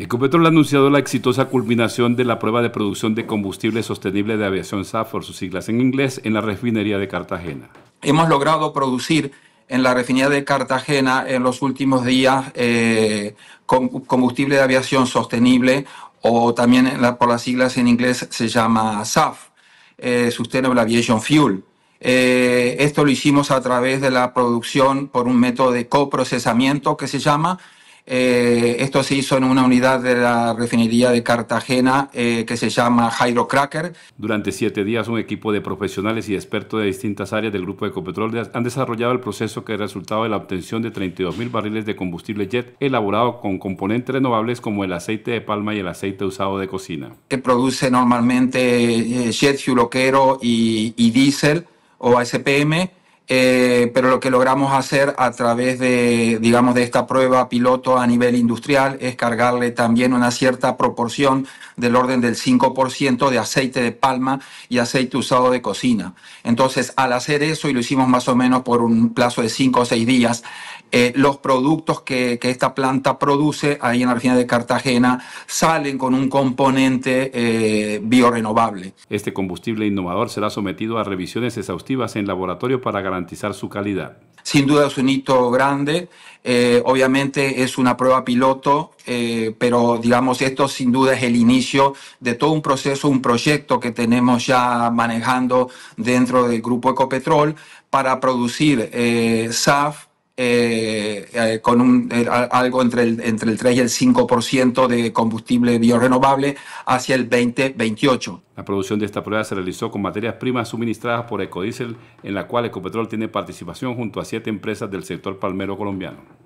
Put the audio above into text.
Ecopetrol ha anunciado la exitosa culminación de la prueba de producción de combustible sostenible de aviación SAF, por sus siglas en inglés, en la refinería de Cartagena. Hemos logrado producir en la refinería de Cartagena en los últimos días eh, combustible de aviación sostenible o también por las siglas en inglés se llama SAF, eh, Sustainable Aviation Fuel. Eh, esto lo hicimos a través de la producción por un método de coprocesamiento que se llama, eh, esto se hizo en una unidad de la refinería de Cartagena eh, que se llama Hydrocracker. Durante siete días, un equipo de profesionales y expertos de distintas áreas del grupo Ecopetrol han desarrollado el proceso que ha resultado de la obtención de 32.000 barriles de combustible jet elaborado con componentes renovables como el aceite de palma y el aceite usado de cocina. Que produce normalmente eh, jet fueloquero y, y diésel o ASPM eh, pero lo que logramos hacer a través de, digamos, de esta prueba piloto a nivel industrial es cargarle también una cierta proporción del orden del 5% de aceite de palma y aceite usado de cocina. Entonces, al hacer eso, y lo hicimos más o menos por un plazo de 5 o 6 días, eh, los productos que, esta planta produce ahí en la refinería de Cartagena salen con un componente eh, biorenovable. Este combustible innovador será sometido a revisiones exhaustivas en laboratorio para garantizar su calidad. Sin duda es un hito grande, eh, obviamente es una prueba piloto, eh, pero digamos esto sin duda es el inicio de todo un proceso, un proyecto que tenemos ya manejando dentro del grupo Ecopetrol para producir SAF eh, eh, con eh, algo entre el, entre el 3 y el 5% de combustible biorrenovable hacia el 2028. La producción de esta prueba se realizó con materias primas suministradas por Ecodiesel, en la cual Ecopetrol tiene participación junto a siete empresas del sector palmero colombiano.